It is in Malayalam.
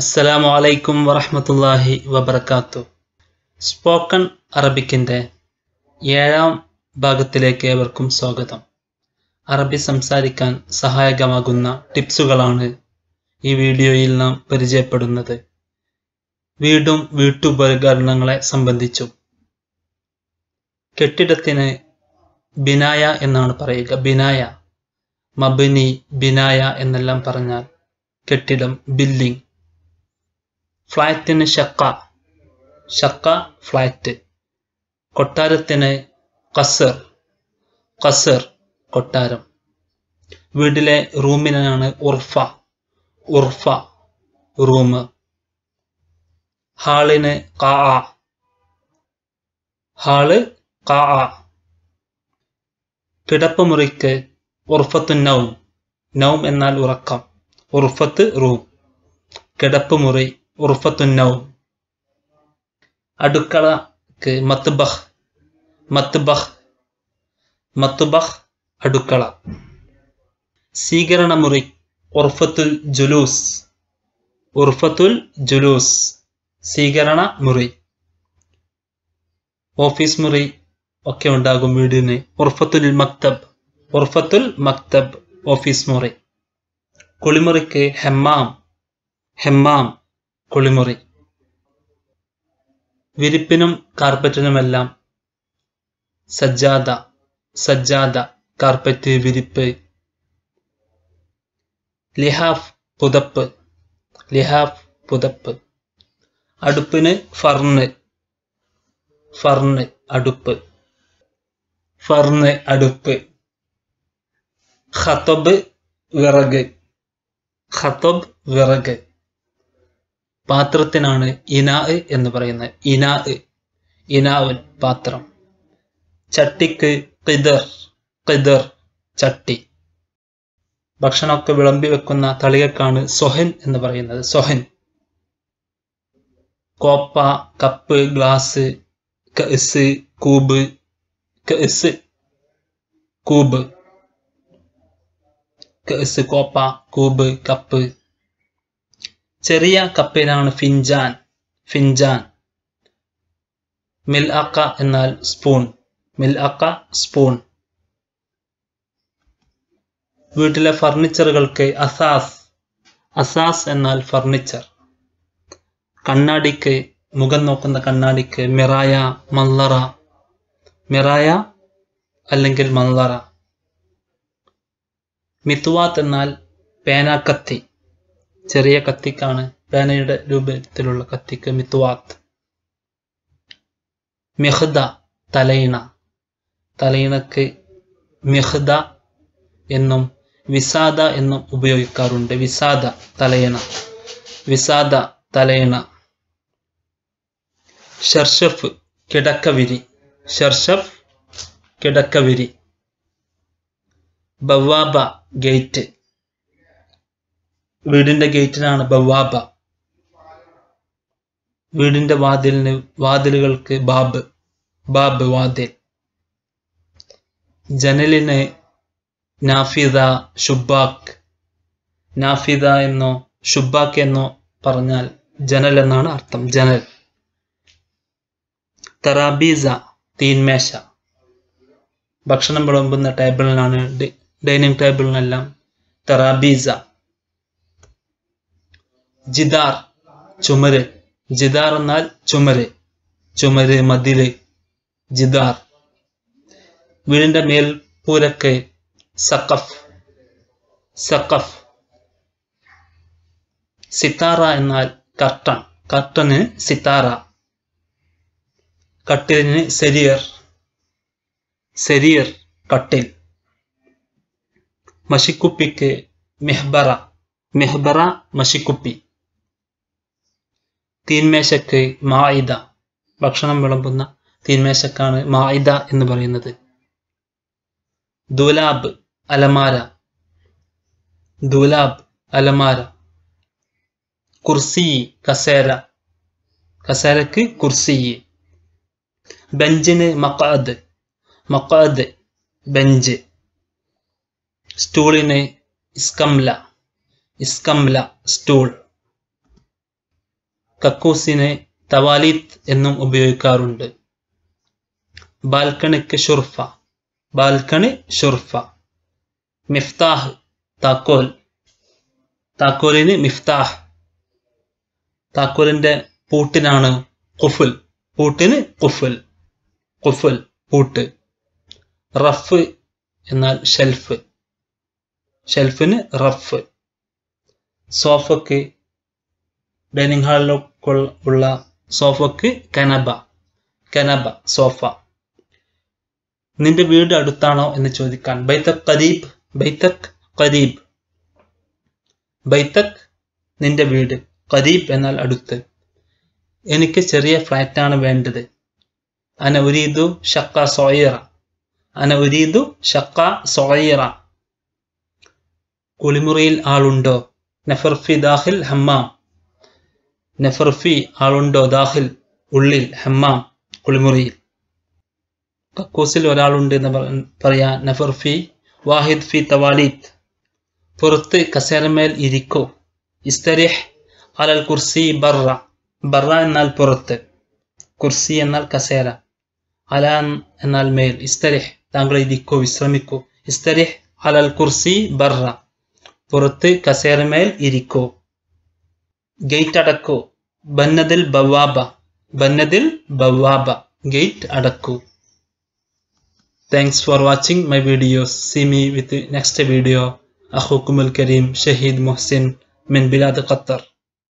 അസ്സലാമു അലൈക്കും വറഹമത്തല്ലാഹി വബർക്കാത്തു സ്പോക്കൺ അറബിക്കിൻ്റെ ഏഴാം ഭാഗത്തിലേക്ക് ഏവർക്കും സ്വാഗതം അറബി സംസാരിക്കാൻ സഹായകമാകുന്ന ടിപ്സുകളാണ് ഈ വീഡിയോയിൽ നാം പരിചയപ്പെടുന്നത് വീടും വീട്ടുപകരണങ്ങളെ സംബന്ധിച്ചും കെട്ടിടത്തിന് ബിനായ എന്നാണ് പറയുക ബിനായ മബിനി ബിനായ എന്നെല്ലാം പറഞ്ഞാൽ കെട്ടിടം ബില്ലിംഗ് ഫ്ലാറ്റിന് ഷക്ക ഷക്ക ഫ്ലാറ്റ് കൊട്ടാരത്തിന് കസർ കസർ കൊട്ടാരം വീട്ടിലെ റൂമിനാണ് ഉർഫ ഉർഫ റൂം ഹാളിന് കാ ഹാള് കാ മുറിക്ക് ഉർഫത്ത് നൗം നൗം എന്നാൽ ഉറക്കം ഉർഫത്ത് റൂം കിടപ്പുമുറി ഉറുഫത്തുന്നവും അടുക്കളക്ക് മത്ബഹ് മത്ബഹ് മത്ബഹ് അടുക്കള സ്വീകരണമുറി ഉർഫത്തുൽ ജുലൂസ് ഉർഫത്തുൽ ജുലൂസ് സ്വീകരണ മുറി ഓഫീസ് മുറി ഒക്കെ ഉണ്ടാകും വീടിന് ഉർഫത്തുൽ മക്തബ് ഉർഫത്തുൽ മക്തബ് ഓഫീസ് മുറി കുളിമുറിക്ക് ഹെമ്മാം ഹെമ്മാം കുളിമുറി വിരിപ്പിനും കാർപ്പറ്റിനുമെല്ലാം സജ്ജാത സജ്ജാത കാർപ്പറ്റ് വിരിപ്പ് ലിഹാഫ് പുതപ്പ് ലിഹാഫ് പുതപ്പ് അടുപ്പിന് ഫർണ് ഫർണ് അടുപ്പ് ഫർണ് അടുപ്പ് ഖത്തബ് വിറക് ഖത്തബ് വിറക് പാത്രത്തിനാണ് ഇനാ എന്ന് പറയുന്നത് ഇനാ ഇനാവൻ പാത്രം ചട്ടിക്ക് കിതർ കിതർ ചട്ടി ഭക്ഷണമൊക്കെ വിളമ്പി വെക്കുന്ന തളികക്കാണ് സൊഹൻ എന്ന് പറയുന്നത് സൊഹൻ കോപ്പ കപ്പ് ഗ്ലാസ് കസ് കൂബ് കസ് കൂബ് കസ് കോപ്പ കൂബ് കപ്പ് ചെറിയ കപ്പിനാണ് ഫിൻജാൻ ഫിൻജാൻ മിൽ അക്ക എന്നാൽ സ്പൂൺ മിൽ അക്ക സ്പൂൺ വീട്ടിലെ ഫർണിച്ചറുകൾക്ക് അസാസ് അസാസ് എന്നാൽ ഫർണിച്ചർ കണ്ണാടിക്ക് മുഖം നോക്കുന്ന കണ്ണാടിക്ക് മിറായ മല്ലറ മിറായ അല്ലെങ്കിൽ മല്ലറ മിത്വാത്ത് എന്നാൽ പേനാക്കത്തി ചെറിയ കത്തിക്കാണ് പേനയുടെ രൂപത്തിലുള്ള കത്തിക്ക് മിത്വാത്ത് മെഹ്ദ തലയിണ തലയിണക്ക് മെഹ്ദ എന്നും വിസാദ എന്നും ഉപയോഗിക്കാറുണ്ട് വിസാദ തലയിണ വിസാദ തലയിണ ഷർഷഫ് കിടക്കവിരി ഷർഷഫ് കിടക്കവിരി ബവാബ ഗേറ്റ് വീടിന്റെ ഗേറ്റിനാണ് ബവാബ വീടിന്റെ വാതിലിന് വാതിലുകൾക്ക് ബാബ് ബാബ് വാതിൽ ജനലിന് നാഫിദ ഷുബാക്ക് നാഫിദ എന്നോ ഷുബാക്ക് എന്നോ പറഞ്ഞാൽ ജനൽ എന്നാണ് അർത്ഥം ജനൽ തറാബീസ തീന്മേശ ഭക്ഷണം വിളമ്പുന്ന ടേബിളിനാണ് ഡൈനിങ് ടേബിളിനെല്ലാം തറാബീസ ജിദാർ ചുമര് ജിദാർ എന്നാൽ ചുമര് ചുമര് മതില് ജിദാർ വീടിന്റെ മേൽപ്പൂരക്ക് സഖഫ് സഖഫ് സിത്താറ എന്നാൽ കർട്ടൺ കർട്ടന് സിത്താറ കട്ടിലിന് സെരിയർ സെരിയർ കട്ടിൽ മഷിക്കുപ്പിക്ക് മെഹ്ബറ മെഹ്ബറ മഷിക്കുപ്പി തീന്മേശക്ക് മായിദ ഭക്ഷണം വിളമ്പുന്ന തീന്മേശക്കാണ് മായിദ എന്ന് പറയുന്നത് ദുലാബ് അലമാര ദുലാബ് അലമാര കുർസി കസേര കസേരക്ക് കുർസി ബെഞ്ചിന് മക്കാദ് മക്കാദ് ബെഞ്ച് സ്റ്റൂളിന് ഇസ്കംല ഇസ്കംല സ്റ്റൂൾ കക്കൂസിനെ തവാലിത്ത് എന്നും ഉപയോഗിക്കാറുണ്ട് ബാൽക്കണിക്ക് ഷുർഫ ബാൽക്കണി ഷുർഫ മിഫ്താഹ് താക്കോൽ താക്കോലിന് മിഫ്താഹ് താക്കോലിന്റെ പൂട്ടിനാണ് കുഫുൽ പൂട്ടിന് കുഫുൽ കുഫുൽ പൂട്ട് റഫ് എന്നാൽ ഷെൽഫ് ഷെൽഫിന് റഫ് സോഫയ്ക്ക് ഡൈനിങ് ഹാളിലൊക്കെ ഉള്ള സോഫക്ക് കനബ കനബ സോഫ നിന്റെ വീട് അടുത്താണോ എന്ന് ചോദിക്കാൻ ബൈത്തക് കരീബ് ബൈത്തക് കരീബ് ബൈത്തക് നിന്റെ വീട് കരീബ് എന്നാൽ അടുത്ത് എനിക്ക് ചെറിയ ഫ്ലാറ്റാണ് വേണ്ടത് അന ഉരീദു ഷക്ക സോയിറ അന ഉരീദു ഷക്ക സോയിറ കുളിമുറിയിൽ ആളുണ്ടോ നഫർഫി ദാഹിൽ ഹമ്മാം നെഫർഫി ആളുണ്ടോ ദാഹിൽ ഉള്ളിൽ ഹമ്മാം കുളിമുറിയിൽ കക്കൂസിൽ ഒരാളുണ്ട് എന്ന് പറയാ നഫർഫി വാഹിദ് ഫി തവാലീത്ത് പുറത്ത് കസേരമേൽ ഇരിക്കൂ ഇസ്തരിഹ് അലൽ കുർസി ബർറ ബർറ എന്നാൽ പുറത്ത് കുർസി എന്നാൽ കസേര അല എന്നാൽ മേൽ ഇസ്തരിഹ് താങ്കൾ ഇരിക്കൂ വിശ്രമിക്കൂ ഇസ്തരിഹ് അലൽ കുർസി ബർറ പുറത്ത് കസേരമേൽ ഇരിക്കൂ ഗേറ്റ് അടക്കൂ ബന്നതിൽ ബവാബ ബന്നതിൽ ബവാബ ഗേറ്റ് അടക്കൂ Thanks for watching my videos. See me with the next video. أخوكم الكريم شهيد محسن من بلاد قطر